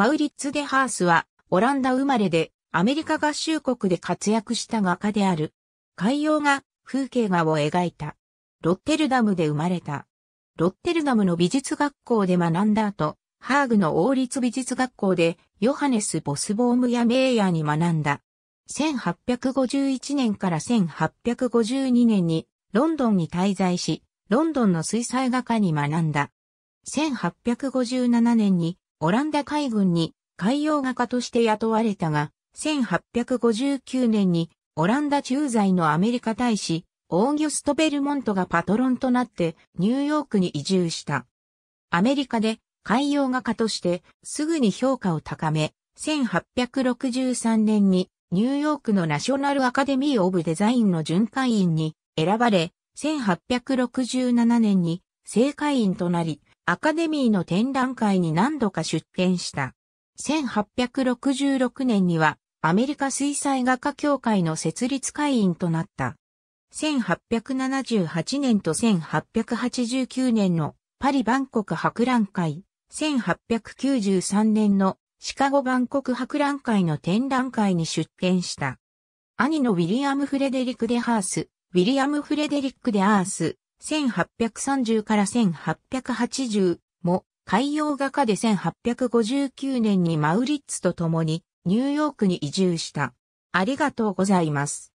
マウリッツ・デ・ハースは、オランダ生まれで、アメリカ合衆国で活躍した画家である。海洋画、風景画を描いた。ロッテルダムで生まれた。ロッテルダムの美術学校で学んだ後、ハーグの王立美術学校でヨハネス・ボスボームやメイヤーに学んだ。1851年から1852年にロンドンに滞在し、ロンドンの水彩画家に学んだ。1857年にオランダ海軍に海洋画家として雇われたが、1859年にオランダ駐在のアメリカ大使、オーギュスト・ベルモントがパトロンとなってニューヨークに移住した。アメリカで海洋画家としてすぐに評価を高め、1863年にニューヨークのナショナルアカデミー・オブ・デザインの巡回員に選ばれ、1867年に正会員となり、アカデミーの展覧会に何度か出展した。1866年にはアメリカ水彩画家協会の設立会員となった。1878年と1889年のパリ万国博覧会、1893年のシカゴ万国博覧会の展覧会に出展した。兄のウィリアム・フレデリック・デ・ハース、ウィリアム・フレデリック・デ・アース、1830から1880も海洋画家で1859年にマウリッツと共にニューヨークに移住した。ありがとうございます。